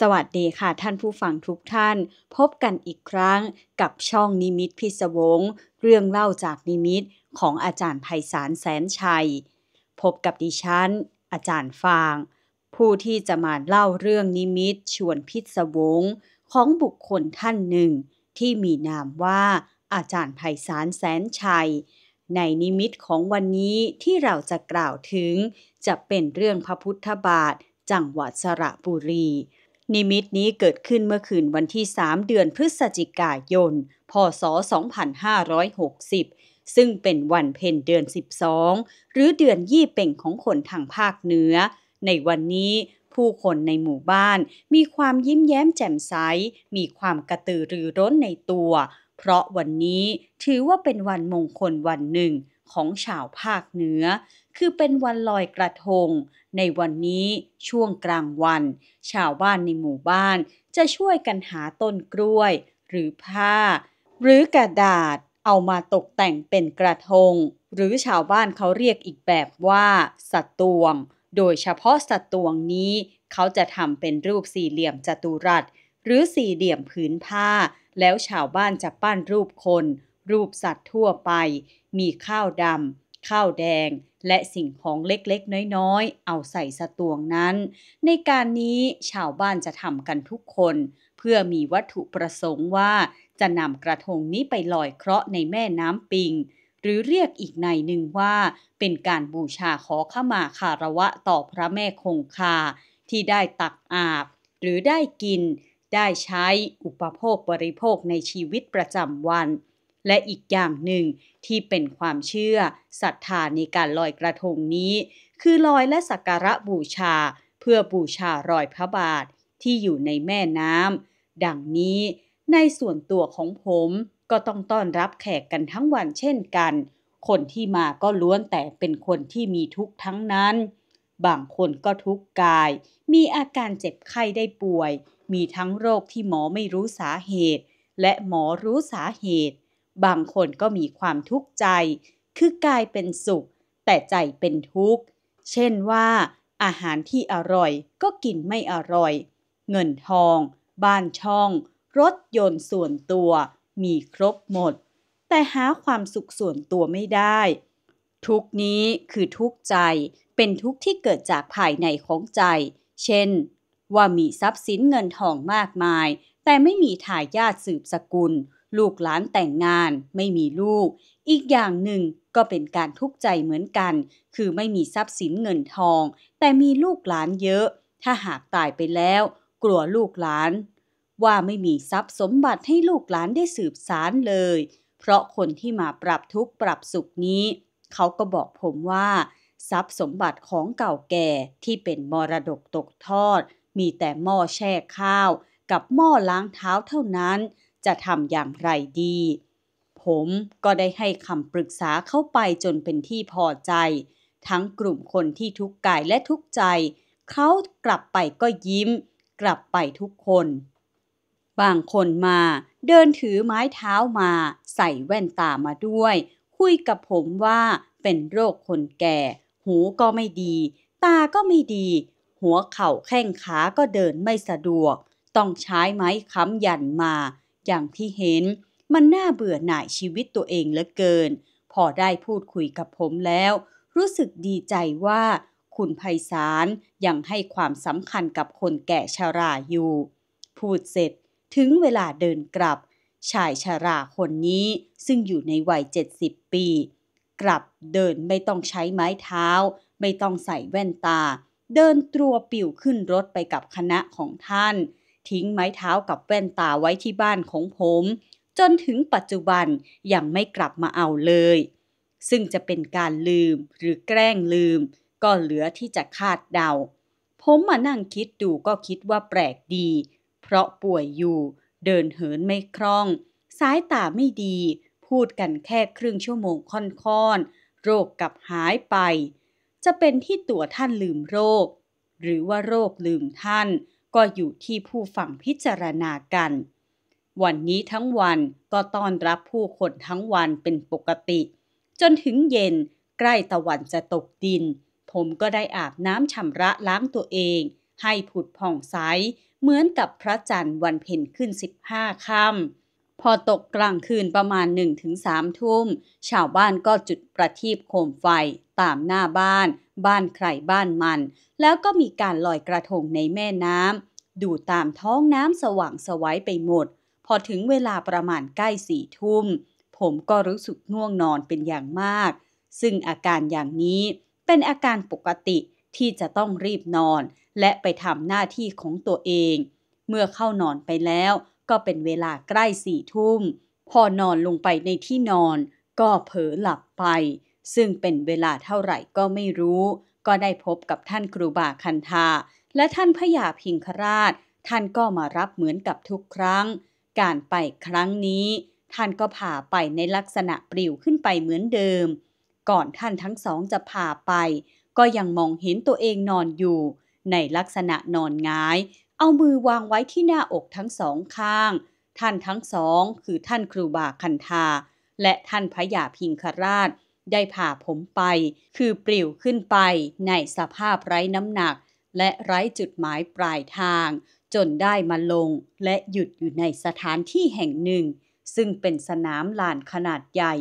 สวัสดีค่ะท่านผู้ฟังทุกท่าน พบกันอีกครั้งกับช่องนิมิตพิศวงเรื่องเล่าจากนิมิตของอาจารย์ไพศาลแสนชัย พบกับดิฉันอาจารย์ฟาง ผู้ที่จะมาเล่าเรื่องนิมิตชวนพิศวงของบุคคลท่านหนึ่ง ที่มีนามว่าอาจารย์ไพศาลแสนชัย ในนิมิตของวันนี้ที่เราจะกล่าวถึง จะเป็นเรื่องพระพุทธบาท จังหวัดสระบุรีนิมิตนี้เกิดขึ้นเมื่อคืนวันที่ 3 เดือนพฤศจิกายน พศ 2560 ซึ่งเป็นวันเพ็ญเดือน 12 หรือเดือนยี่เป่งของคนทางภาคเหนือ ในวันนี้ผู้คนในหมู่บ้านมีความยิ้มแย้มแจ่มใส มีความกระตือรือร้นในตัว เพราะวันนี้ถือว่าเป็นวันมงคลวันหนึ่งของชาวภาคเหนือ คือเป็นวันลอยกระทง ในวันนี้ช่วงกลางวัน ชาวบ้านในหมู่บ้าน จะช่วยกันหาต้นกล้วยหรือผ้า หรือกระดาษเอามาตกแต่งเป็นกระทง หรือชาวบ้านเขาเรียกอีกแบบว่า สัตวงโดยเฉพาะสัตวงนี้ เขาจะทำเป็นรูปสี่เหลี่ยมจัตุรัส หรือสี่เหลี่ยมผืนผ้า แล้วชาวบ้านจะปั้นรูปคน รูปสัตว์ทั่วไปมีข้าวดำ ข้าวแดง และสิ่งของเล็กๆ น้อยๆ เอาใส่สตวงนั้น ในการนี้ชาวบ้านจะทำกันทุกคน เพื่อมีวัตถุประสงค์ว่า จะนำกระทงนี้ไปลอยเคราะห์ในแม่น้ำปิง หรือเรียกอีกในหนึ่งว่าเป็นการบูชาขอขมาคาระวะต่อพระแม่คงคาที่ได้ตักอาบ หรือได้กินได้ใช้อุปโภคบริโภคในชีวิตประจำวันและอีกอย่างหนึ่งที่เป็นความเชื่อศรัทธาในการลอยกระทงนี้ คือลอยและสักการะบูชาเพื่อบูชารอยพระบาทที่อยู่ในแม่น้ำดังนี้ในส่วนตัวของผมก็ต้องต้อนรับแขกกันทั้งวันเช่นกัน คนที่มาก็ล้วนแต่เป็นคนที่มีทุกข์ทั้งนั้น บางคนก็ทุกข์กาย มีอาการเจ็บไข้ได้ป่วย มีทั้งโรคที่หมอไม่รู้สาเหตุ และหมอรู้สาเหตุบางคนก็มีความทุกข์ใจ คือกายเป็นสุข แต่ใจเป็นทุกข์ เช่นว่า อาหารที่อร่อยก็กินไม่อร่อย เงินทอง บ้านช่อง รถยนต์ส่วนตัวมีครบหมด แต่หาความสุขส่วนตัวไม่ได้ ทุกนี้คือทุกใจ เป็นทุกที่เกิดจากภายในของใจ เช่น ว่ามีทรัพย์สินเงินทองมากมาย แต่ไม่มีทายาทสืบสกุลลูกหลานแต่งงานไม่มีลูก อีกอย่างหนึ่งก็เป็นการทุกข์ใจเหมือนกัน คือไม่มีทรัพย์สินเงินทอง แต่มีลูกหลานเยอะ ถ้าหากตายไปแล้ว กลัวลูกหลาน ว่าไม่มีทรัพย์สมบัติให้ลูกหลานได้สืบสารเลย เพราะคนที่มาปรับทุกข์ปรับสุขนี้ เขาก็บอกผมว่า ทรัพย์สมบัติของเก่าแก่ที่เป็นมรดกตกทอด มีแต่หม้อแช่ข้าว กับหม้อล้างเท้าเท่านั้นจะทำอย่างไรดี ผมก็ได้ให้คำปรึกษาเข้าไปจนเป็นที่พอใจ ทั้งกลุ่มคนที่ทุกกายและทุกใจ เขากลับไปก็ยิ้ม กลับไปทุกคน บางคนมาเดินถือไม้เท้ามา ใส่แว่นตามาด้วย คุยกับผมว่าเป็นโรคคนแก่ หูก็ไม่ดี ตาก็ไม่ดี หัวเข่าแข้งขา ก็เดินไม่สะดวก ต้องใช้ไม้ค้ำยันมาอย่างที่เห็นมันน่าเบื่อหน่ายชีวิตตัวเองเหลือเกิน พอได้พูดคุยกับผมแล้ว รู้สึกดีใจว่าคุณไพศาลยังให้ความสำคัญกับคนแก่ชาราอยู่ พูดเสร็จถึงเวลาเดินกลับชายชาราคนนี้ซึ่งอยู่ในวัย70 ปี กลับเดินไม่ต้องใช้ไม้เท้า ไม่ต้องใส่แว่นตา เดินตัวปิวขึ้นรถไปกับคณะของท่านทิ้งไม้เท้ากับแว่นตาไว้ที่บ้านของผม จนถึงปัจจุบันยังไม่กลับมาเอาเลย ซึ่งจะเป็นการลืมหรือแกล้งลืมก็เหลือที่จะคาดเดา ผมมานั่งคิดดูก็คิดว่าแปลกดี เพราะป่วยอยู่ เดินเหินไม่คล่อง สายตาไม่ดีพูดกันแค่ครึ่งชั่วโมงค่อนๆโรคกับหายไป จะเป็นที่ตัวท่านลืมโรค หรือว่าโรคลืมท่านก็อยู่ที่ผู้ฟังพิจารณากัน วันนี้ทั้งวันก็ต้อนรับผู้คนทั้งวันเป็นปกติ จนถึงเย็นใกล้ตะวันจะตกดิน ผมก็ได้อาบน้ำชำระล้างตัวเอง ให้ผุดผ่องใสเหมือนกับพระจันทร์วันเพ็ญขึ้น 15ค่ำพอตกกลางคืนประมาณ 1-3ถึงทุ่ม ชาวบ้านก็จุดประทีปโคมไฟตามหน้าบ้านบ้านใครบ้านมันแล้วก็มีการลอยกระทงในแม่น้ำดูตามท้องน้ำสว่างสวัยไปหมด พอถึงเวลาประมาณใกล้สี่ทุ่ม ผมก็รู้สึกง่วงนอนเป็นอย่างมาก ซึ่งอาการอย่างนี้ เป็นอาการปกติที่จะต้องรีบนอน และไปทำหน้าที่ของตัวเอง เมื่อเข้านอนไปแล้ว ก็เป็นเวลาใกล้สี่ทุ่ม พอนอนลงไปในที่นอน ก็เผลอหลับไปซึ่งเป็นเวลาเท่าไหร่ก็ไม่รู้ ก็ได้พบกับท่านครูบาคันธา และท่านพยาพิงคราช ท่านก็มารับเหมือนกับทุกครั้ง การไปครั้งนี้ ท่านก็พาไปในลักษณะปลิวขึ้นไปเหมือนเดิม ก่อนท่านทั้งสองจะพาไป ก็ยังมองเห็นตัวเองนอนอยู่ ในลักษณะนอนงาย เอามือวางไว้ที่หน้าอกทั้งสองข้าง ท่านทั้งสองคือท่านครูบาคันธา และท่านพระยาพิงคราชได้ผ่าผมไปคือปลิวขึ้นไปในสภาพไร้น้ำหนัก และไร้จุดหมายปลายทาง จนได้มาลงและหยุดอยู่ในสถานที่แห่งหนึ่ง ซึ่งเป็นสนามลานขนาดใหญ่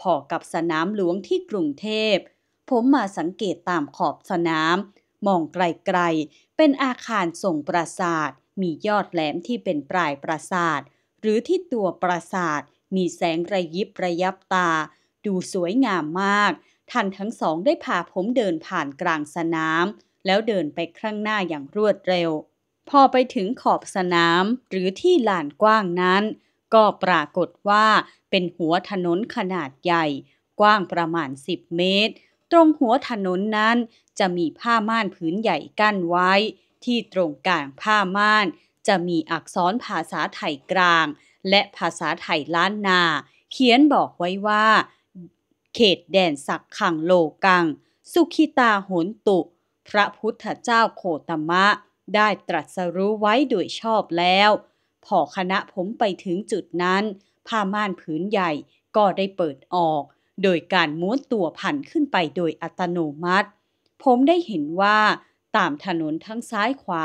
พอๆกับสนามหลวงที่กรุงเทพ ผมมาสังเกตตามขอบสนามมองไกลๆเป็นอาคารทรงปราสาท มียอดแหลมที่เป็นปลายปราสาท หรือที่ตัวปราสาท มีแสงระยิบระยับตาดูสวยงามมาก ท่านทั้งสองได้พาผมเดินผ่านกลางสนาม แล้วเดินไปข้างหน้าอย่างรวดเร็ว พอไปถึงขอบสนาม หรือที่ลานกว้างนั้น ก็ปรากฏว่าเป็นหัวถนนขนาดใหญ่กว้างประมาณ10เมตร ตรงหัวถนนนั้น จะมีผ้าม่านผืนใหญ่กั้นไว้ ที่ตรงกลางผ้าม่าน จะมีอักษรภาษาไทยกลาง และภาษาไทยล้านนา เขียนบอกไว้ว่าเขตแดนสักขังโลกัง สุขิตาโหนตุ พระพุทธเจ้าโคตมะได้ตรัสรู้ไว้โดยชอบแล้ว พอคณะผมไปถึงจุดนั้น ผ้าม่านผืนใหญ่ก็ได้เปิดออก โดยการม้วนตัวผันขึ้นไปโดยอัตโนมัติ ผมได้เห็นว่า ตามถนนทั้งซ้ายขวา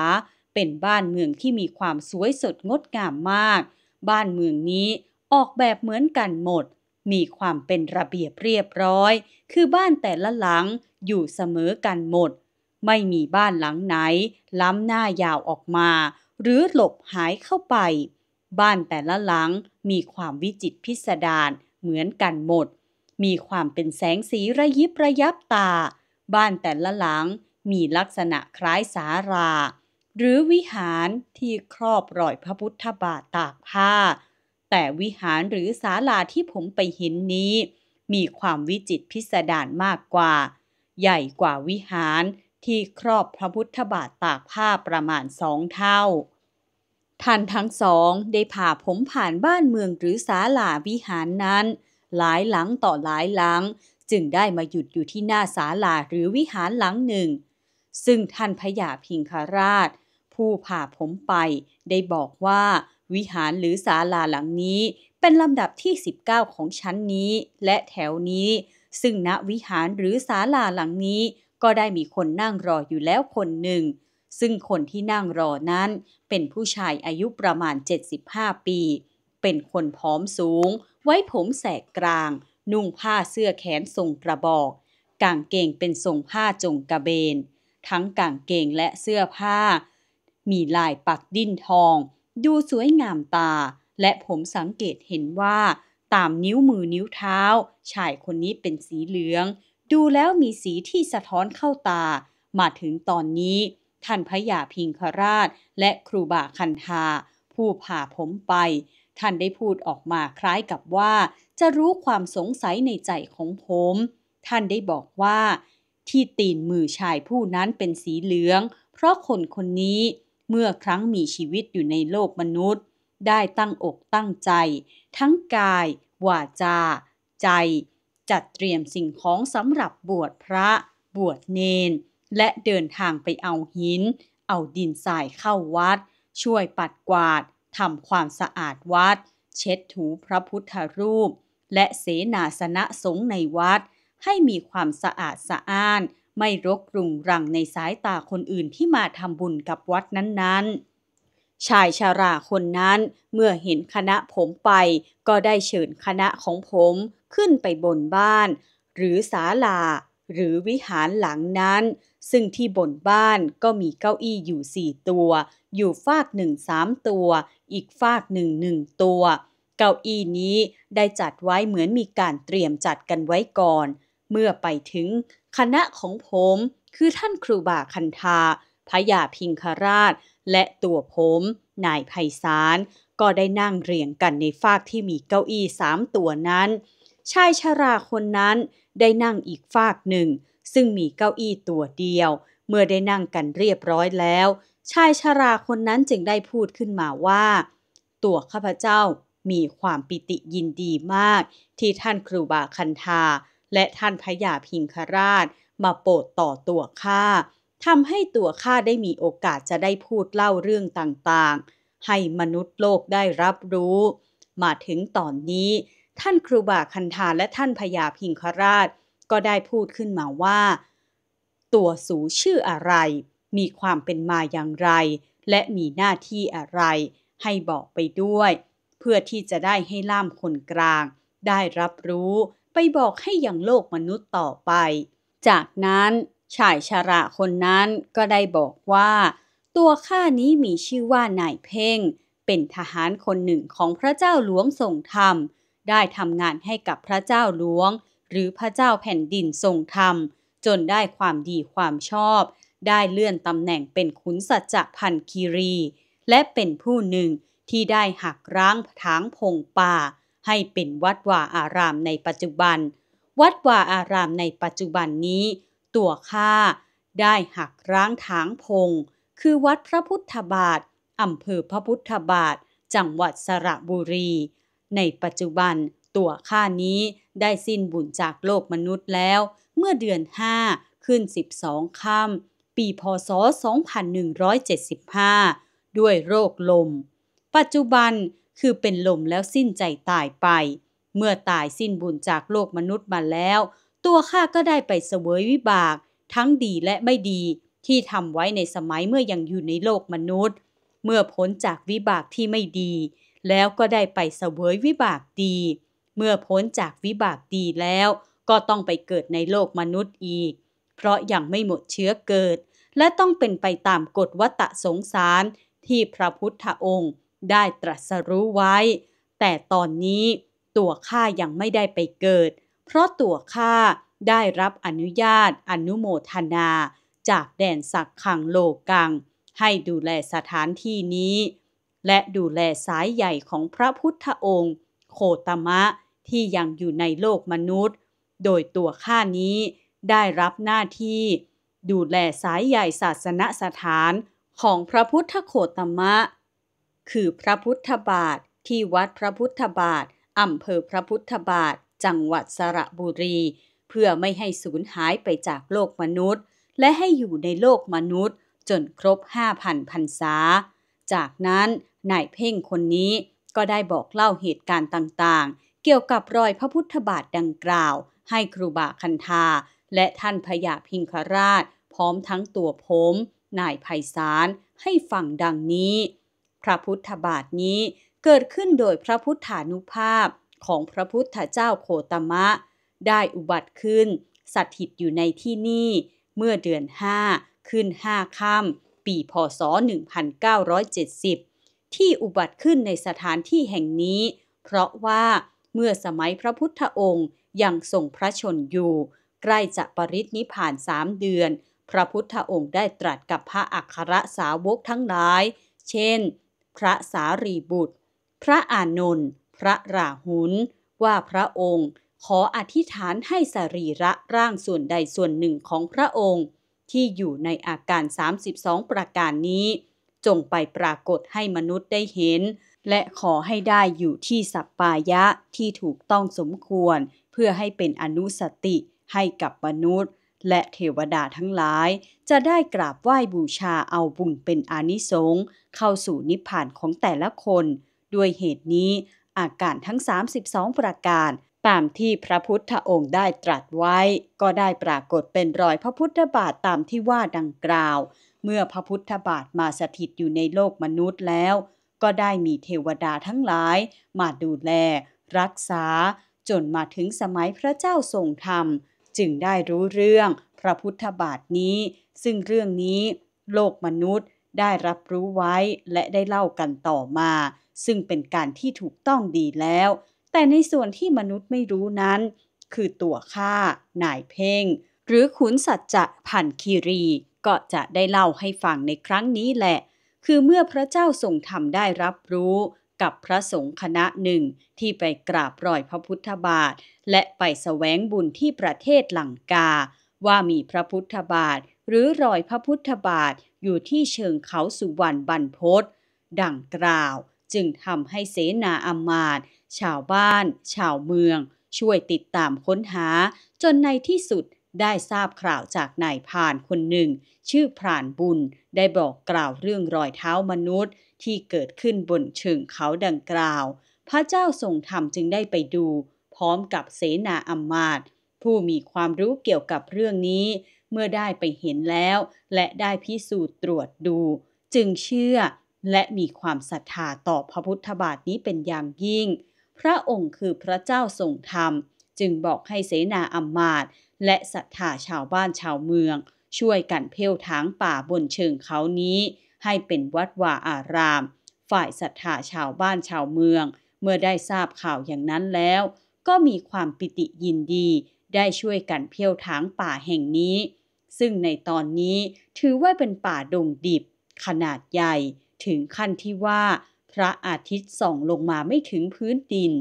เป็นบ้านเมืองที่มีความสวยสดงดงามมาก บ้านเมืองนี้ออกแบบเหมือนกันหมดมีความเป็นระเบียบเรียบร้อย คือบ้านแต่ละหลังอยู่เสมอกันหมด ไม่มีบ้านหลังไหน ล้ำหน้ายาวออกมา หรือหลบหายเข้าไป บ้านแต่ละหลังมีความวิจิตพิสดารเหมือนกันหมด มีความเป็นแสงสีระยิบระยับตา บ้านแต่ละหลังมีลักษณะคล้ายสาราหรือวิหารที่ครอบรอยพระพุทธบาทตากผ้าแต่วิหารหรือศาลาที่ผมไปเห็นนี้ มีความวิจิตพิสดารมากกว่า ใหญ่กว่าวิหารที่ครอบพระพุทธบาทตากผ้าประมาณสองเท่า ท่านทั้งสองได้พาผมผ่านบ้านเมืองหรือศาลาวิหารนั้น หลายหลังต่อหลายหลัง จึงได้มาหยุดอยู่ที่หน้าศาลาหรือวิหารหลังหนึ่ง ซึ่งท่านพญาพิงคราช ผู้พาผมไปได้บอกว่าวิหารหรือศาลาหลังนี้ เป็นลำดับที่ 19 ของชั้นนี้ และแถวนี้ ซึ่งณวิหารหรือศาลาหลังนี้ก็ได้มีคนนั่งรออยู่แล้วคนหนึ่ง ซึ่งคนที่นั่งรอนั้น เป็นผู้ชายอายุประมาณ 75 ปี เป็นคนผอมสูง ไว้ผมแสกกลาง นุ่งผ้าเสื้อแขนทรงกระบอก กางเกงเป็นทรงผ้าจงกระเบน ทั้งกางเกงและเสื้อผ้า มีลายปักดิ้นทองดูสวยงามตา และผมสังเกตเห็นว่า ตามนิ้วมือนิ้วเท้าชายคนนี้เป็นสีเหลือง ดูแล้วมีสีที่สะท้อนเข้าตา มาถึงตอนนี้ท่านพระยาพิงคราช และครูบาคันธาผู้ผ่าผมไป ท่านได้พูดออกมาคล้ายกับว่า จะรู้ความสงสัยในใจของผม ท่านได้บอกว่า ที่ตีนมือชายผู้นั้นเป็นสีเหลือง เพราะคนคนนี้เมื่อครั้งมีชีวิตอยู่ในโลกมนุษย์ ได้ตั้งอกตั้งใจ ทั้งกายวาจา ใจ จัดเตรียมสิ่งของสำหรับบวชพระ บวชเนน และเดินทางไปเอาหิน เอาดินทรายเข้าวัด ช่วยปัดกวาด ทำความสะอาดวัด เช็ดถูพระพุทธรูป และเสนาสนะสงในวัด ให้มีความสะอาดสะอ้านไม่รกรุงรังในสายตาคนอื่นที่มาทำบุญกับวัดนั้น ๆ ชายชาราคนนั้นเมื่อเห็นคณะผมไปก็ได้เชิญคณะของผมขึ้นไปบนบ้าน หรือศาลาหรือวิหารหลังนั้น ซึ่งที่บนบ้านก็มีเก้าอี้อยู่สี่ตัว อยู่ฟากหนึ่งสามตัว อีกฟากหนึ่งหนึ่งตัว เก้าอี้นี้ได้จัดไว้ เหมือนมีการเตรียมจัดกันไว้ก่อน เมื่อไปถึงคณะของผมคือท่านครูบาคันธาพยาพิงคราช และตัวผม นายไพศาลก็ได้นั่งเรียงกันในฟากที่มีเก้าอี้สามตัวนั้น ชายชราคนนั้นได้นั่งอีกฟากหนึ่ง ซึ่งมีเก้าอี้ตัวเดียว เมื่อได้นั่งกันเรียบร้อยแล้ว ชายชราคนนั้นจึงได้พูดขึ้นมาว่า ตัวข้าพเจ้ามีความปิติยินดีมาก ที่ท่านครูบาคันธาและท่านพญาพิงคราช มาโปรดต่อตัวข้าทำให้ตัวข้าได้มีโอกาสจะได้พูดเล่าเรื่องต่างๆ ให้มนุษย์โลกได้รับรู้ มาถึงตอนนี้ ท่านครูบาคันธาและท่านพญาพิงคราชก็ได้พูดขึ้นมาว่า ตัวสูชื่ออะไร มีความเป็นมาอย่างไร และมีหน้าที่อะไร ให้บอกไปด้วย เพื่อที่จะได้ให้ล่ามคนกลาง ได้รับรู้ไปบอกให้อย่างโลกมนุษย์ต่อไป จากนั้น ชายชาราคนนั้นก็ได้บอกว่า ตัวข้านี้มีชื่อว่านายเพ่งเป็นทหารคนหนึ่งของพระเจ้าหลวงทรงธรรมได้ทำงานให้กับพระเจ้าหลวง หรือพระเจ้าแผ่นดินทรงธรรม จนได้ความดีความชอบ ได้เลื่อนตำแหน่งเป็นขุนสัจจพันคีรี และเป็นผู้หนึ่งที่ได้หักร้างถางพงป่าให้เป็นวัดวาอารามในปัจจุบัน วัดวาอารามในปัจจุบันนี้ ตัวข้าได้หักร้างถางพงคือวัดพระพุทธบาท อำเภอพระพุทธบาท จังหวัดสระบุรี ในปัจจุบันตัวข้านี้ได้สิ้นบุญจากโลกมนุษย์แล้ว เมื่อเดือน 5 ขึ้น 12ค่ำปีพศ2175 ด้วยโรคลม ปัจจุบันคือเป็นลมแล้วสิ้นใจตายไป เมื่อตายสิ้นบุญจากโลกมนุษย์มาแล้ว ตัวข้าก็ได้ไปเสวยวิบากทั้งดีและไม่ดีที่ทำไว้ในสมัยเมื่อยังอยู่ในโลกมนุษย์ เมื่อพ้นจากวิบากที่ไม่ดี แล้วก็ได้ไปเสวยวิบากดี เมื่อพ้นจากวิบากดีแล้วก็ต้องไปเกิดในโลกมนุษย์อีก เพราะยังไม่หมดเชื้อเกิด และต้องเป็นไปตามกฎวัตะสงสารที่พระพุทธองค์ได้ตรัสรู้ไว้ แต่ตอนนี้ตัวข้ายังไม่ได้ไปเกิด เพราะตัวข้าได้รับอนุญาตอนุโมทนาจากแดนสักขังโลกังให้ดูแลสถานที่นี้ และดูแลสายใหญ่ของพระพุทธองค์ โคตมะที่ยังอยู่ในโลกมนุษย์ โดยตัวข้านี้ได้รับหน้าที่ ดูแลสายใหญ่ศาสนสถานของพระพุทธโคตมะคือพระพุทธบาทที่วัดพระพุทธบาทอำเภอพระพุทธบาทจังหวัดสระบุรี เพื่อไม่ให้สูญหายไปจากโลกมนุษย์ และให้อยู่ในโลกมนุษย์จนครบห้าพันพรรษาจากนั้นนายเพ่งคนนี้ก็ได้บอกเล่าเหตุการณ์ต่างๆ เกี่ยวกับรอยพระพุทธบาทดังกล่าวให้ครูบาคันธาและท่านพยาพิงคราช พร้อมทั้งตัวผมนายไพศาลให้ฟังดังนี้พระพุทธบาทนี้เกิดขึ้นโดยพระพุทธานุภาพของพระพุทธเจ้าโคตมะ ได้อุบัติขึ้นสถิตอยู่ในที่นี่เมื่อเดือนห้าขึ้นห้าค่ำปีพศ 1970 ที่อุบัติขึ้นในสถานที่แห่งนี้ เพราะว่าเมื่อสมัยพระพุทธองค์ยังทรงพระชนอยู่ ใกล้จะปรินิพานสามเดือน พระพุทธองค์ได้ตรัสกับพระอัครสาวกทั้งหลาย เช่นพระสารีบุตร พระอานนท์ พระราหุล ว่าพระองค์ขออธิษฐานให้สรีระร่างส่วนใดส่วนหนึ่งของพระองค์ ที่อยู่ในอาการ 32 ประการนี้ จงไปปรากฏให้มนุษย์ได้เห็น และขอให้ได้อยู่ที่สัปปายะที่ถูกต้องสมควรเพื่อให้เป็นอนุสติให้กับมนุษย์และเทวดาทั้งหลาย จะได้กราบไหว้บูชาเอาบุญเป็นอานิสงส์เข้าสู่นิพพานของแต่ละคน ด้วยเหตุนี้ อาการทั้ง 32 ประการตามที่พระพุทธองค์ได้ตรัสไว้ ก็ได้ปรากฏเป็นรอยพระพุทธบาทตามที่ว่าดังกล่าว เมื่อพระพุทธบาทมาสถิตอยู่ในโลกมนุษย์แล้ว ก็ได้มีเทวดาทั้งหลาย มาดูแล รักษา จนมาถึงสมัยพระเจ้าทรงธรรมจึงได้รู้เรื่องพระพุทธบาทนี้ ซึ่งเรื่องนี้โลกมนุษย์ได้รับรู้ไว้และได้เล่ากันต่อมา ซึ่งเป็นการที่ถูกต้องดีแล้ว แต่ในส่วนที่มนุษย์ไม่รู้นั้น คือตัวข้านายเพ่งหรือขุนสัจจะผ่านคีรีก็จะได้เล่าให้ฟังในครั้งนี้แหละ คือเมื่อพระเจ้าทรงทำได้รับรู้กับพระสงฆ์คณะหนึ่งที่ไปกราบรอยพระพุทธบาท และไปสแสวงบุญที่ประเทศลังกา ว่ามีพระพุทธบาท หรือรอยพระพุทธบาท อยู่ที่เชิงเขาสุวรรณบรรพศดังกล่าวจึงทำให้เสนาอามาตย์ชาวบ้านชาวเมือง ช่วยติดตามค้นหา จนในที่สุดได้ทราบข่าวจากนายพรานคนหนึ่ง ชื่อพรานบุญได้บอกกล่าวเรื่องรอยเท้ามนุษย์ที่เกิดขึ้นบนเชิงเขาดังกล่าว พระเจ้าทรงธรรมจึงได้ไปดู พร้อมกับเสนาอัมมาตผู้มีความรู้เกี่ยวกับเรื่องนี้ เมื่อได้ไปเห็นแล้ว และได้พิสูจน์ตรวจดู จึงเชื่อและมีความศรัทธา ต่อพระพุทธบาทนี้เป็นอย่างยิ่ง พระองค์คือพระเจ้าทรงธรรมจึงบอกให้เสนาอัมมาตและศรัทธาชาวบ้านชาวเมืองช่วยกันเพ่วทางป่าบนเชิงเขานี้ ให้เป็นวัดวาอาราม ฝ่ายศรัทธาชาวบ้านชาวเมือง เมื่อได้ทราบข่าวอย่างนั้นแล้ว ก็มีความปิติยินดี ได้ช่วยกันเพ่วทางป่าแห่งนี้ ซึ่งในตอนนี้ถือว่าเป็นป่าดงดิบ ขนาดใหญ่ถึงขั้นที่ว่าพระอาทิตย์ส่องลงมาไม่ถึงพื้นดิน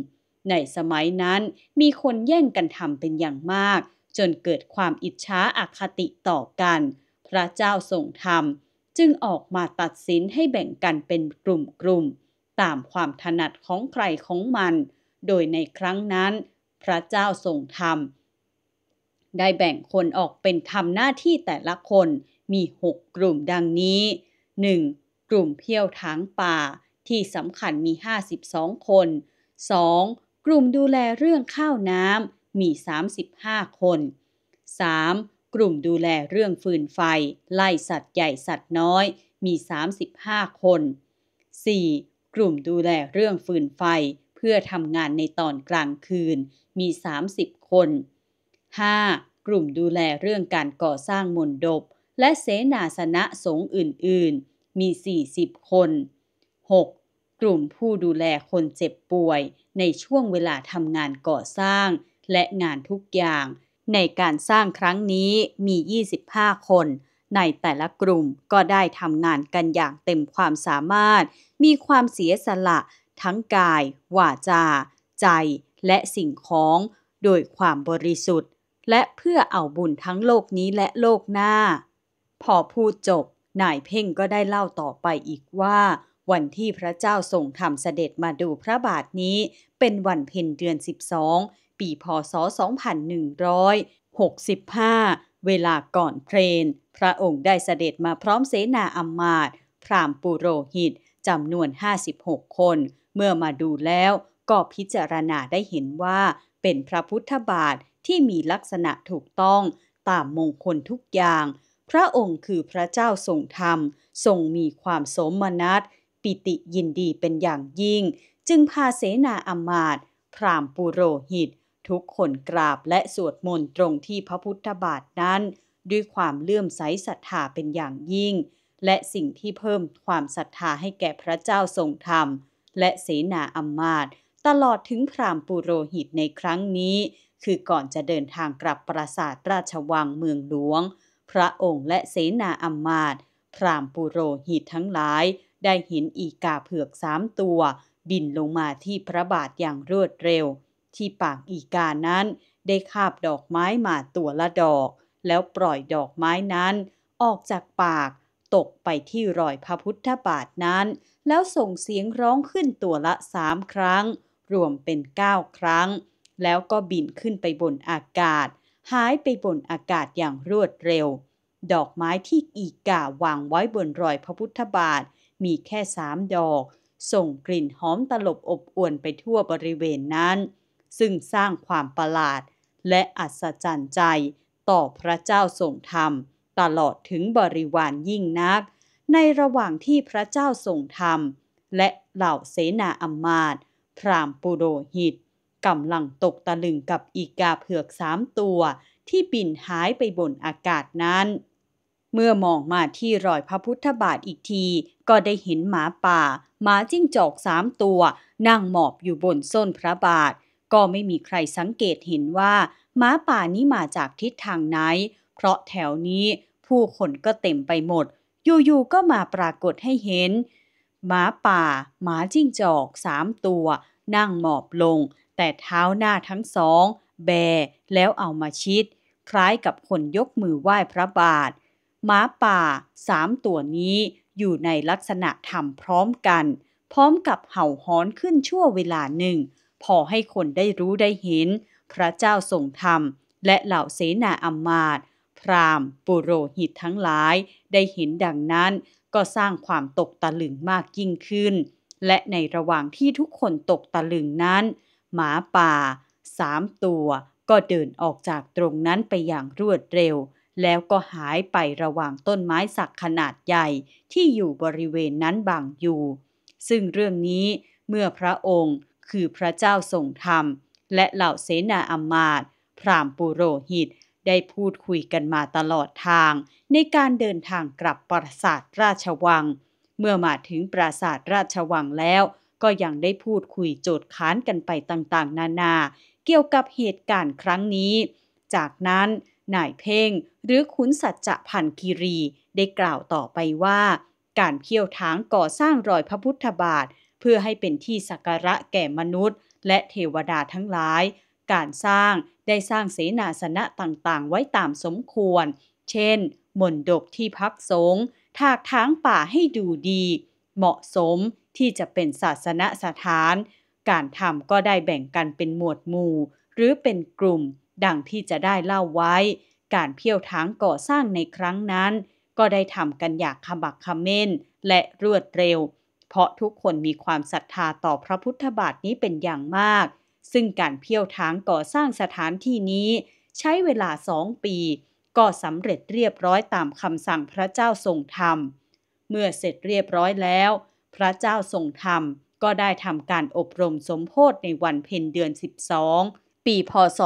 ในสมัยนั้นมีคนแย่งกันทำเป็นอย่างมากจนเกิดความอิจฉาอาคติต่อกัน พระเจ้าทรงธรรมจึงออกมาตัดสินให้แบ่งกันเป็นกลุ่มๆตามความถนัดของใครของมัน โดยในครั้งนั้น พระเจ้าทรงธรรม ได้แบ่งคนออกเป็นทำหน้าที่แต่ละคนมีหกกลุ่มดังนี้ 1. กลุ่มเพี้ยวถางป่าที่สำคัญมี 52 คน 2. กลุ่มดูแลเรื่องข้าวน้ำมี 35 คน 3. กลุ่มดูแลเรื่องฟืนไฟ ไล่สัตว์ใหญ่สัตว์น้อย มี 35 คน 4. กลุ่มดูแลเรื่องฟืนไฟเพื่อทำงานในตอนกลางคืน มี 30 คน 5. กลุ่มดูแลเรื่องการก่อสร้างมนดบและเสนาสนะสงอื่นๆ มี 40 คน 6. กลุ่มผู้ดูแลคนเจ็บป่วยในช่วงเวลาทำงานก่อสร้างและงานทุกอย่าง ในการสร้างครั้งนี้มี 25 คน ในแต่ละกลุ่มก็ได้ทำงานกันอย่างเต็มความสามารถ มีความเสียสละ ทั้งกายวาจา ใจและสิ่งของ โดยความบริสุทธิ์ และเพื่อเอาบุญทั้งโลกนี้และโลกหน้า พอพูดจบนายเพ่งก็ได้เล่าต่อไปอีกว่า วันที่พระเจ้าทรงทำเสด็จมาดูพระบาทนี้ เป็นวันเพ็ญเดือน12ปีพศ2165 เวลาก่อนเพลน พระองค์ได้เสด็จมาพร้อมเสนาอำมาตย์พรามปุโรหิตจำนวน 56 คน เมื่อมาดูแล้วก็พิจารณาได้เห็นว่า เป็นพระพุทธบาทที่มีลักษณะถูกต้องตามมงคลทุกอย่าง พระองค์คือพระเจ้าทรงธรรม ทรงมีความสมนัตปิติยินดีเป็นอย่างยิ่ง จึงพาเสนาอมาตย์พรามปุโรหิตทุกคนกราบและสวดมนต์ตรงที่พระพุทธบาทนั้น ด้วยความเลื่อมใสศรัทธาเป็นอย่างยิ่ง และสิ่งที่เพิ่มความศรัทธาให้แก่พระเจ้าทรงธรรม และเสนาอำมาตย์ตลอดถึงพรามปุโรหิตในครั้งนี้ คือก่อนจะเดินทางกลับปราสาทราชวังเมืองหลวง พระองค์และเสนาอำมาตย์พรามปุโรหิตทั้งหลาย ได้เห็นอีกาเผือกสามตัว บินลงมาที่พระบาทอย่างรวดเร็วที่ปากอีกานั้นได้คาบดอกไม้มาตัวละดอก แล้วปล่อยดอกไม้นั้น ออกจากปากตกไปที่รอยพระพุทธบาทนั้น แล้วส่งเสียงร้องขึ้นตัวละสามครั้ง รวมเป็นเก้าครั้ง แล้วก็บินขึ้นไปบนอากาศ หายไปบนอากาศอย่างรวดเร็ว ดอกไม้ที่อีกาวางไว้บนรอยพระพุทธบาทมีแค่สามดอก ส่งกลิ่นหอมตลบอบอวนไปทั่วบริเวณนั้นซึ่งสร้างความประหลาด และอัศจรรย์ใจ ต่อพระเจ้าทรงธรรม ตลอดถึงบริวารยิ่งนัก ในระหว่างที่พระเจ้าทรงธรรม และเหล่าเสนาอำมาตย์พรามปุโรหิตกำลังตกตะลึงกับอีกาเผือกสามตัว ที่บินหายไปบนอากาศนั้น เมื่อมองมาที่รอยพระพุทธบาทอีกทีก็ได้เห็นหมาป่า หมาจิ้งจอกสามตัวนั่งหมอบอยู่บนส้นพระบาทก็ไม่มีใครสังเกตเห็นว่าหมาป่านี้มาจากทิศทางไหน เพราะแถวนี้ผู้คนก็เต็มไปหมด อยู่ ๆ ก็มาปรากฏให้เห็นหมาป่าหมาจิ้งจอกสามตัว นั่งหมอบลง แต่เท้าหน้าทั้งสอง แบแล้วเอามาชิด คล้ายกับคนยกมือไหว้พระบาทหมาป่าสามตัวนี้ อยู่ในลักษณะทำพร้อมกัน พร้อมกับเห่าหอนขึ้นชั่วเวลาหนึ่งพอให้คนได้รู้ได้เห็น พระเจ้าทรงธรรมและเหล่าเสนาอัมาตพรามปุโรหิตทั้งหลาย ได้เห็นดังนั้น ก็สร้างความตกตะลึงมากยิ่งขึ้น และในระหว่างที่ทุกคนตกตะลึงนั้น หมาป่าสามตัว ก็เดินออกจากตรงนั้นไปอย่างรวดเร็ว แล้วก็หายไประหว่างต้นไม้สักขนาดใหญ่ที่อยู่บริเวณนั้นบางอยู่ ซึ่งเรื่องนี้เมื่อพระองค์คือพระเจ้าทรงธรรม และเหล่าเสนาอามาตย์พรามปุโรหิตได้พูดคุยกันมาตลอดทาง ในการเดินทางกลับปราสาทราชวัง เมื่อมาถึงปราสาทราชวังแล้ว ก็ยังได้พูดคุยโจทย์ค้านกันไปต่างๆ นานา เกี่ยวกับเหตุการณ์ครั้งนี้ จากนั้นนายเพ่งหรือขุนสัจจะพันคีรีได้กล่าวต่อไปว่าการเพี่ยวทางก่อสร้างรอยพระพุทธบาทเพื่อให้เป็นที่สักการะแก่มนุษย์และเทวดาทั้งหลาย การสร้างได้สร้างเสนาสนะต่างๆ ไว้ตามสมควร เช่นมนดบที่พักสงฆ์ถากทางป่าให้ดูดี เหมาะสมที่จะเป็นศาสนสถาน การทำก็ได้แบ่งกันเป็นหมวดหมู่หรือเป็นกลุ่ม ดังที่จะได้เล่าไว้ การเพี่ยวทางก่อสร้างในครั้งนั้นก็ได้ทำกันอย่างขบักขม้นและรวดเร็วเพราะทุกคนมีความศรัทธาต่อพระพุทธบาทนี้เป็นอย่างมาก ซึ่งการเพียวทางก่อสร้างสถานที่นี้ ใช้เวลาสองปีก็สำเร็จเรียบร้อยตามคำสั่งพระเจ้าทรงธรรม เมื่อเสร็จเรียบร้อยแล้ว พระเจ้าทรงธรรมก็ได้ทำการอบรมสมโพธในวันเพ็ญเดือน 12 ปีพศ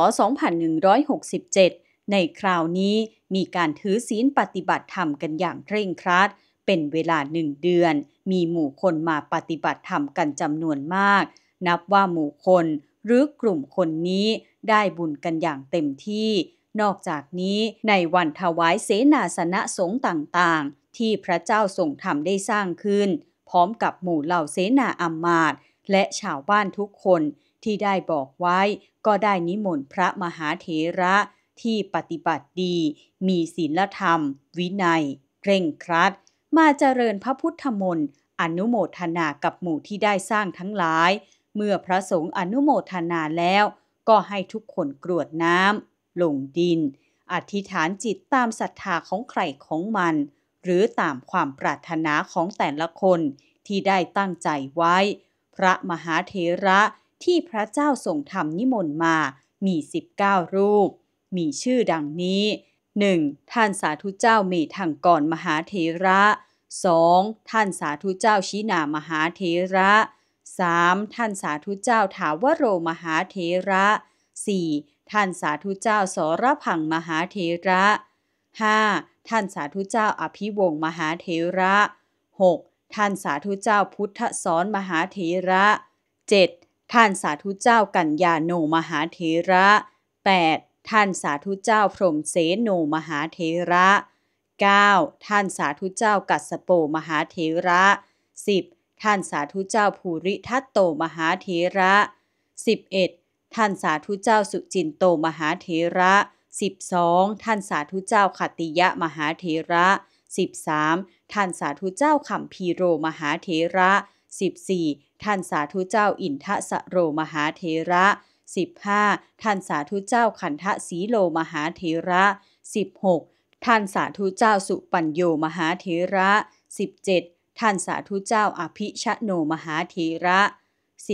2167 ในคราวนี้มีการถือศีลปฏิบัติธรรมกันอย่างเคร่งครัดเป็นเวลาหนึ่งเดือน มีหมู่คนมาปฏิบัติธรรมกันจำนวนมาก นับว่าหมู่คนหรือกลุ่มคนนี้ได้บุญกันอย่างเต็มที่ นอกจากนี้ในวันถวายเสนาสนะสงฆ์ต่างๆ ที่พระเจ้าทรงทำได้สร้างขึ้น พร้อมกับหมู่เหล่าเสนาอัมมาตและชาวบ้านทุกคนที่ได้บอกไว้ก็ได้นิมนต์พระมหาเถระที่ปฏิบัติดี มีศีลธรรม วินัยเคร่งครัดมาเจริญพระพุทธมนต์อนุโมทนากับหมู่ที่ได้สร้างทั้งหลาย เมื่อพระสงฆ์อนุโมทนาแล้วก็ให้ทุกคนกรวดน้ำลงดิน อธิษฐานจิตตามศรัทธาของใครของมัน หรือตามความปรารถนาของแต่ละคนที่ได้ตั้งใจไว้ พระมหาเถระที่พระเจ้าทรงทำนิมนต์มามี 19 รูป มีชื่อดังนี้ 1. ท่านสาธุเจ้ามีทางก่อนมหาเทระ 2. ท่านสาธุเจ้าชีนามหาเทระ 3. ท่านสาธุเจ้าถาวโรมหาเทระ 4. ท่านสาธุเจ้าสรพังมหาเทระ 5. ท่านสาธุเจ้าอภิวงมหาเทระ 6. ท่านสาธุเจ้าพุทธสอนมหาเทระ 7. ท่านสาธุเจ้ากัญญาโนมหาเทระ 8. ท่านสาธุเจ้าพรหมเสนโนมหาเทระ 9. ท่านสาธุเจ้ากัสโปมหาเทระ 10. ท่านสาธุเจ้าภูริทัตโตมหาเทระ 11. ท่านสาธุเจ้าสุจินโตมหาเทระ 12. ท่านสาธุเจ้าขัตติยะมหาเทระ 13. ท่านสาธุเจ้าขำพีโรมหาเทระ 14. ท่านสาธุเจ้าอินทสโรมหาเทระ 15. ท่านสาธุเจ้าขันทะสีโลมหาเถระ 16. ท่านสาธุเจ้าสุปัญโยมหาเถระ 17. ท่านสาธุเจ้าอภิชโนมหาเถระ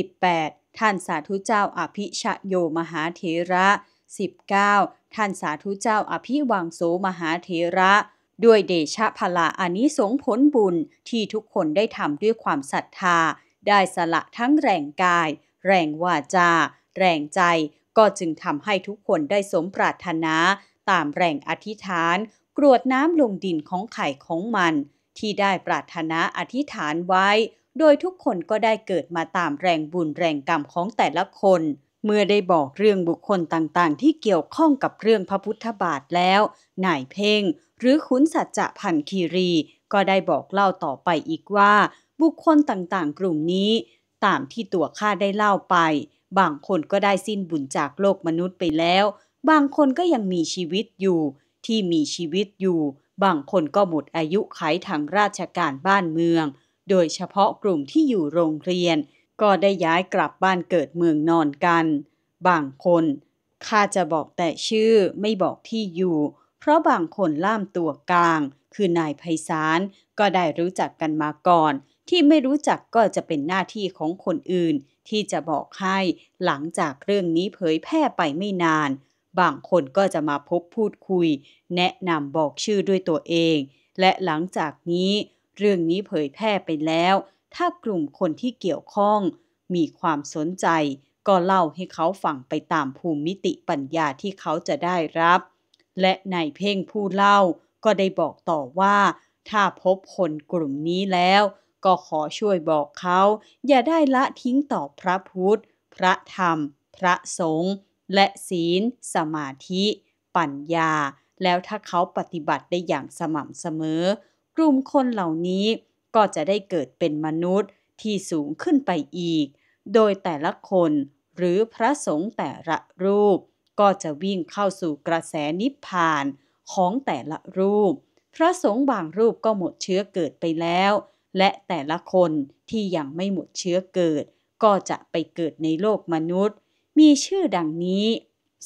18. ท่านสาธุเจ้าอภิชโยมหาเถระ 19. ท่านสาธุเจ้าอภิวังโสมหาเถระ ด้วยเดชะพละอานิสงผลบุญ ที่ทุกคนได้ทำด้วยความศรัทธา ได้สละทั้งแรงกาย แรงวาจาแรงใจก็จึงทำให้ทุกคนได้สมปรารถนาตามแรงอธิษฐาน กรวดน้ำลงดินของไข่ของมัน ที่ได้ปรารถนาอธิษฐานไว้ โดยทุกคนก็ได้เกิดมาตามแรงบุญแรงกรรมของแต่ละคน เมื่อได้บอกเรื่องบุคคลต่างๆ ที่เกี่ยวข้องกับเรื่องพระพุทธบาทแล้วนายเพ่งหรือขุนสัจจะพันคีรี ก็ได้บอกเล่าต่อไปอีกว่า บุคคลต่างๆ กลุ่มนี้ ตามที่ตัวข้าได้เล่าไปบางคนก็ได้สิ้นบุญจากโลกมนุษย์ไปแล้ว บางคนก็ยังมีชีวิตอยู่ ที่มีชีวิตอยู่ บางคนก็หมดอายุไขทางราชการบ้านเมือง โดยเฉพาะกลุ่มที่อยู่โรงเรียน ก็ได้ย้ายกลับบ้านเกิดเมืองนอนกัน บางคน ข้าจะบอกแต่ชื่อไม่บอกที่อยู่ เพราะบางคนล่ามตัวกลาง คือนายไพศาล ก็ได้รู้จักกันมาก่อนที่ไม่รู้จักก็จะเป็นหน้าที่ของคนอื่นที่จะบอกให้ หลังจากเรื่องนี้เผยแพร่ไปไม่นาน บางคนก็จะมาพบพูดคุยแนะนำบอกชื่อด้วยตัวเอง และหลังจากนี้เรื่องนี้เผยแพร่ไปแล้ว ถ้ากลุ่มคนที่เกี่ยวข้องมีความสนใจ ก็เล่าให้เขาฟังไปตามภูมิติปัญญาที่เขาจะได้รับ และนายเพ่งผู้เล่าก็ได้บอกต่อว่า ถ้าพบคนกลุ่มนี้แล้วก็ขอช่วยบอกเขา อย่าได้ละทิ้งต่อพระพุทธ พระธรรม พระสงฆ์ และศีล สมาธิ ปัญญา แล้วถ้าเขาปฏิบัติได้อย่างสม่ำเสมอ กลุ่มคนเหล่านี้ก็จะได้เกิดเป็นมนุษย์ที่สูงขึ้นไปอีก โดยแต่ละคนหรือพระสงฆ์แต่ละรูป ก็จะวิ่งเข้าสู่กระแสนิพพานของแต่ละรูป พระสงฆ์บางรูปก็หมดเชื้อเกิดไปแล้วและแต่ละคนที่ยังไม่หมดเชื้อเกิด ก็จะไปเกิดในโลกมนุษย์ มีชื่อดังนี้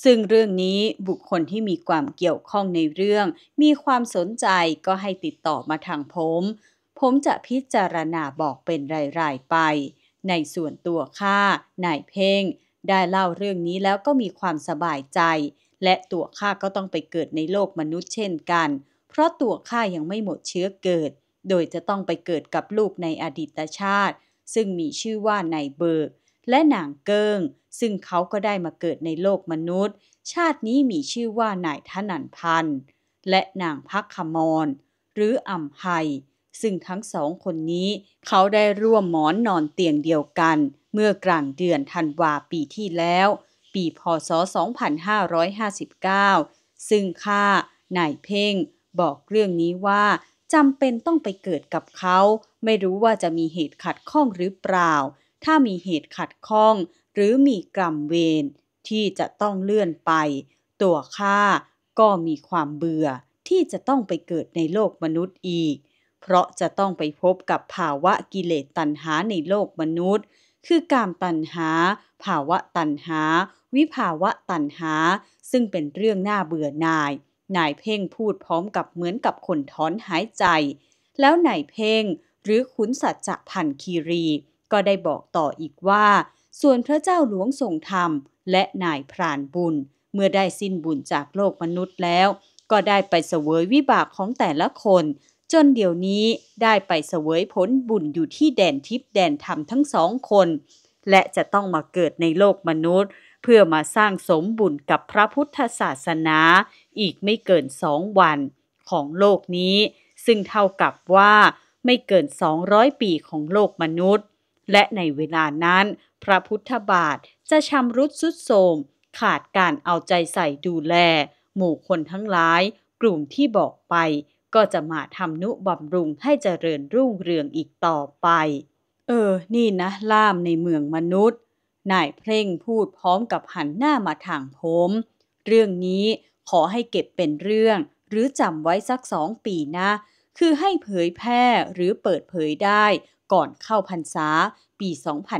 ซึ่งเรื่องนี้บุคคลที่มีความเกี่ยวข้องในเรื่อง มีความสนใจก็ให้ติดต่อมาทางผม ผมจะพิจารณาบอกเป็นรายๆไป ในส่วนตัวข้านายเพ่งได้เล่าเรื่องนี้แล้วก็มีความสบายใจ และตัวข้าก็ต้องไปเกิดในโลกมนุษย์เช่นกัน เพราะตัวข้ายังไม่หมดเชื้อเกิดโดยจะต้องไปเกิดกับลูกในอดีตชาติ ซึ่งมีชื่อว่านายเบิกและนางเกิง ซึ่งเขาก็ได้มาเกิดในโลกมนุษย์ ชาตินี้มีชื่อว่านายทนันพันธ์และนางพักขมรหรืออ่ำไพซึ่งทั้งสองคนนี้เขาได้ร่วมหมอนนอนเตียงเดียวกัน เมื่อกลางเดือนธันวาปีที่แล้ว ปีพศ 2559 ซึ่งข้านายเพ่งบอกเรื่องนี้ว่าจำเป็นต้องไปเกิดกับเขา ไม่รู้ว่าจะมีเหตุขัดข้องหรือเปล่า ถ้ามีเหตุขัดข้อง หรือมีกรรมเวรที่จะต้องเลื่อนไป ตัวข้าก็มีความเบื่อ ที่จะต้องไปเกิดในโลกมนุษย์อีก เพราะจะต้องไปพบกับภาวะกิเลสตัณหาในโลกมนุษย์ คือการตัณหา ภาวะตัณหา วิภาวะตัณหาซึ่งเป็นเรื่องน่าเบื่อหน่ายนายเพ่งพูดพร้อมกับเหมือนกับคนถอนหายใจ แล้วนายเพ่ง หรือขุนสัจจะพันคีรี ก็ได้บอกต่ออีกว่า ส่วนพระเจ้าหลวงทรงธรรมและนายพรานบุญ เมื่อได้สิ้นบุญจากโลกมนุษย์แล้ว ก็ได้ไปเสวยวิบากของแต่ละคน จนเดี๋ยวนี้ได้ไปเสวยผลบุญอยู่ที่แดนทิพย์แดนธรรมทั้งสองคน และจะต้องมาเกิดในโลกมนุษย์ เพื่อมาสร้างสมบุญกับพระพุทธศาสนาอีกไม่เกินสองวันของโลกนี้ ซึ่งเท่ากับว่า ไม่เกิน 200 ปีของโลกมนุษย์ และในเวลานั้น พระพุทธบาทจะชำรุดสุดโทมขาดการเอาใจใส่ดูแล หมู่คนทั้งหลาย กลุ่มที่บอกไป ก็จะมาทำนุบำรุงให้เจริญรุ่งเรืองอีกต่อไป เออ นี่นะล่ามในเมืองมนุษย์นายเพล่งพูดพร้อมกับหันหน้ามาทางผมเรื่องนี้ขอให้เก็บเป็นเรื่อง หรือจำไว้สักสองปีนะ คือให้เผยแพร่หรือเปิดเผยได้ ก่อนเข้าพรรษาปี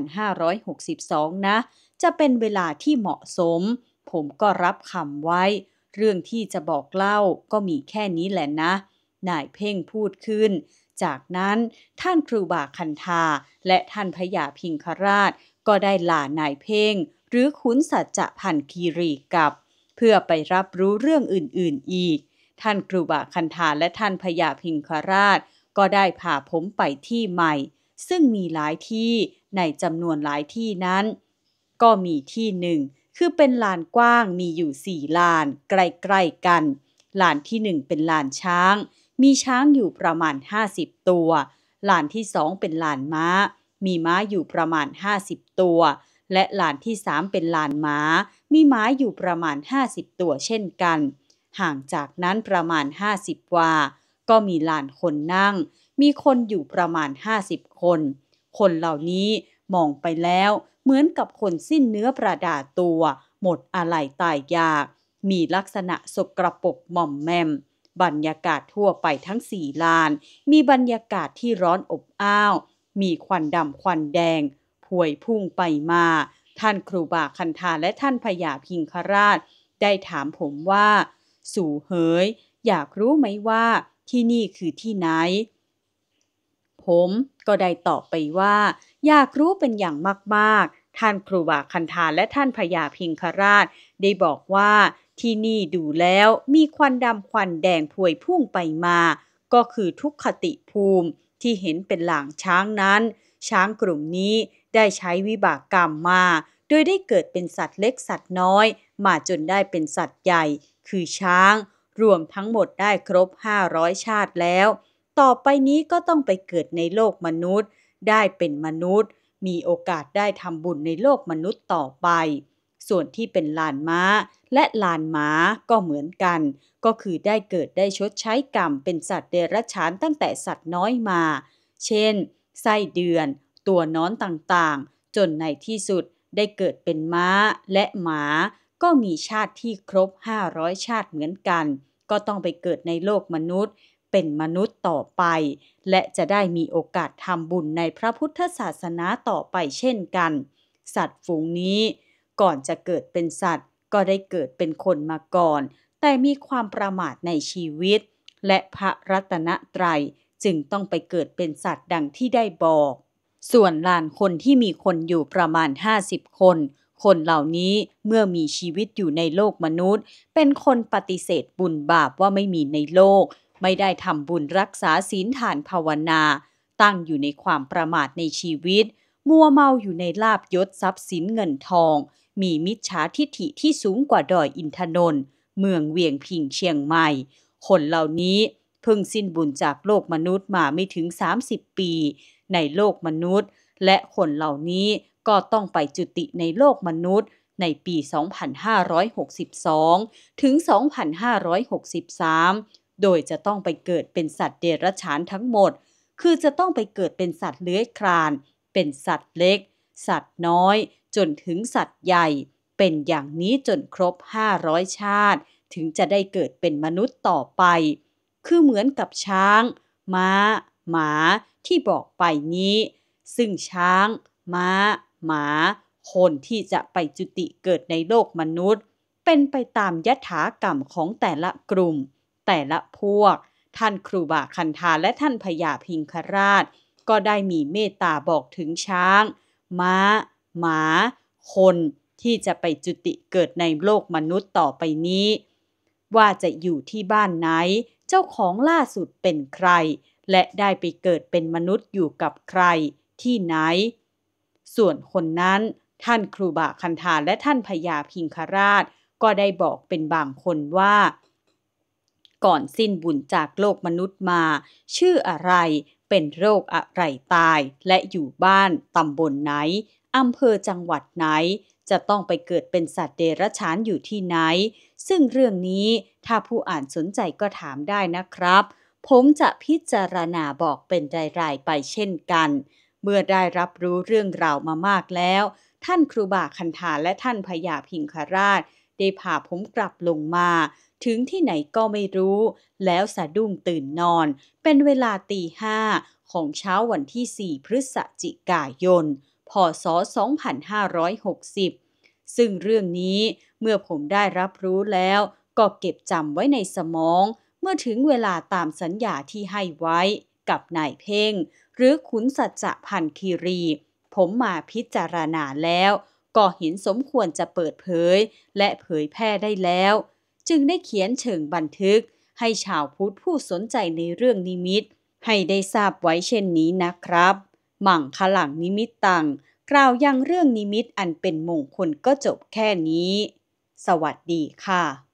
2562 นะ จะเป็นเวลาที่เหมาะสม ผมก็รับคำไว้ เรื่องที่จะบอกเล่าก็มีแค่นี้แหละนะนายเพ่งพูดขึ้น จากนั้นท่านครูบาคันธาและท่านพญาพิงคราชก็ได้ลานายเพ่งหรือขุนสัจจะพันคีรีกับเพื่อไปรับรู้เรื่องอื่นๆอีก ท่านครูบาคันธาและท่านพญาพิงคราชก็ได้พาผมไปที่ใหม่ ซึ่งมีหลายที่ ในจำนวนหลายที่นั้น ก็มีที่หนึ่ง คือเป็นลานกว้าง มีอยู่สี่ลานใกล้ ๆ กัน ลานที่หนึ่งเป็นลานช้าง มีช้างอยู่ประมาณ 50 ตัว ลานที่สองเป็นลานม้า มีม้าอยู่ประมาณ 50 ตัว และลานที่สามเป็นลานม้ามีหมาอยู่ประมาณ 50 ตัวเช่นกัน ห่างจากนั้นประมาณ 50วา ก็มีลานคนนั่ง มีคนอยู่ประมาณ 50คน คนเหล่านี้ มองไปแล้ว เหมือนกับคนสิ้นเนื้อประดาตัว หมด อะไร ตายยาก มีลักษณะสกรปรกหม่อมแมม บรรยากาศทั่วไปทั้งสี่ลาน มีบรรยากาศที่ร้อนอบอ้าว มี ควันดำควันแดงพวยพุ่งไปมาท่านครูบาคันธาและท่านพญาพิงคราช ได้ถามผมว่า สู่เหย อยากรู้ไหมว่าที่นี่คือที่ไหน ผมก็ได้ตอบไปว่า อยากรู้เป็นอย่างมาก ๆ ท่านครูบาคันธาและท่านพญาพิงคราช ได้บอกว่า ที่นี่ดูแล้วมีควันดำควันแดงพวยพุ่งไปมา ก็คือทุกขติภูมิที่เห็นเป็นหลางช้างนั้น ช้างกลุ่มนี้ได้ใช้วิบากกรรมมา โดยได้เกิดเป็นสัตว์เล็กสัตว์น้อย มาจนได้เป็นสัตว์ใหญ่ คือช้าง รวมทั้งหมดได้ครบ 500 ชาติแล้ว ต่อไปนี้ก็ต้องไปเกิดในโลกมนุษย์ ได้เป็นมนุษย์ มีโอกาสได้ทำบุญในโลกมนุษย์ต่อไป ส่วนที่เป็นลานม้า และลานหมาก็เหมือนกัน ก็คือได้เกิดได้ชดใช้กรรมเป็นสัตว์เดรัจฉานตั้งแต่สัตว์น้อยมา เช่น ไส้เดือนตัวนอนต่างๆ จนในที่สุดได้เกิดเป็นม้าและหมา ก็มีชาติที่ครบ 500 ชาติเหมือนกัน ก็ต้องไปเกิดในโลกมนุษย์ เป็นมนุษย์ต่อไป และจะได้มีโอกาสทำบุญในพระพุทธศาสนาต่อไปเช่นกัน สัตว์ฝูงนี้ ก่อนจะเกิดเป็นสัตว์ก็ได้เกิดเป็นคนมาก่อน แต่มีความประมาทในชีวิต และพระรัตนตรัยจึงต้องไปเกิดเป็นสัตว์ดังที่ได้บอกส่วนลานคนที่มีคนอยู่ประมาณ 50 คน คนเหล่านี้เมื่อมีชีวิตอยู่ในโลกมนุษย์ เป็นคนปฏิเสธบุญบาปว่าไม่มีในโลก ไม่ได้ทำบุญรักษาศีลฐานภาวนา ตั้งอยู่ในความประมาทในชีวิต มัวเมาอยู่ในลาบยศทรัพย์สินเงินทอง มีมิจฉาทิฐิที่สูงกว่าดอยอินทนนท์เมืองเวียงพิงเชียงใหม่ คนเหล่านี้เพิ่งสิ้นบุญจากโลกมนุษย์มาไม่ถึง 30 ปีในโลกมนุษย์และคนเหล่านี้ก็ต้องไปจุติในโลกมนุษย์ในปี 2562 ถึง 2563 โดยจะต้องไปเกิดเป็นสัตว์เดรัจฉานทั้งหมด คือจะต้องไปเกิดเป็นสัตว์เลื้อยคลาน เป็นสัตว์เล็ก สัตว์น้อย จนถึงสัตว์ใหญ่ เป็นอย่างนี้จนครบ 500 ชาติ ถึงจะได้เกิดเป็นมนุษย์ต่อไป คือเหมือนกับช้าง ม้าหมาที่บอกไปนี้ ซึ่งช้าง ม้า หมา คนที่จะไปจุติเกิดในโลกมนุษย์ เป็นไปตามยถากรรมของแต่ละกลุ่ม แต่ละพวก ท่านครูบาคันธาและท่านพญาพิงคราช ก็ได้มีเมตตาบอกถึงช้าง ม้า หมา คนที่จะไปจุติเกิดในโลกมนุษย์ต่อไปนี้ ว่าจะอยู่ที่บ้านไหน เจ้าของล่าสุดเป็นใครและได้ไปเกิดเป็นมนุษย์อยู่กับใครที่ไหน ส่วนคนนั้น ท่านครูบาคันธาและท่านพญาพิงคราช ก็ได้บอกเป็นบางคนว่า ก่อนสิ้นบุญจากโลกมนุษย์มา ชื่ออะไรเป็นโรคอะไรตายและอยู่บ้านตำบลไหน อำเภอจังหวัดไหน จะต้องไปเกิดเป็นสัตว์เดรัจฉานอยู่ที่ไหน ซึ่งเรื่องนี้ถ้าผู้อ่านสนใจก็ถามได้นะครับผมจะพิจารณาบอกเป็นรายๆไปเช่นกัน เมื่อได้รับรู้เรื่องราวมามากแล้ว ท่านครูบาคันธาและท่านพญาพิงคราชได้พาผมกลับลงมา ถึงที่ไหนก็ไม่รู้ แล้วสะดุ้งตื่นนอน เป็นเวลาตีห้าของเช้าวันที่ 4 พฤศจิกายน พศ 2560 ซึ่งเรื่องนี้เมื่อผมได้รับรู้แล้วก็เก็บจำไว้ในสมองมื่อถึงเวลาตามสัญญาที่ให้ไว้กับนายเพ่ง หรือขุนสัจจะพันคีรี ผมมาพิจารณาแล้วก็เห็นสมควรจะเปิดเผยและเผยแพร่ได้แล้ว จึงได้เขียนเชิงบันทึกให้ชาวพุทธผู้สนใจในเรื่องนิมิตให้ได้ทราบไว้เช่นนี้นะครับมั่งขลังนิมิตตังกล่าวยังเรื่องนิมิตอันเป็นมงคลก็จบแค่นี้ สวัสดีค่ะ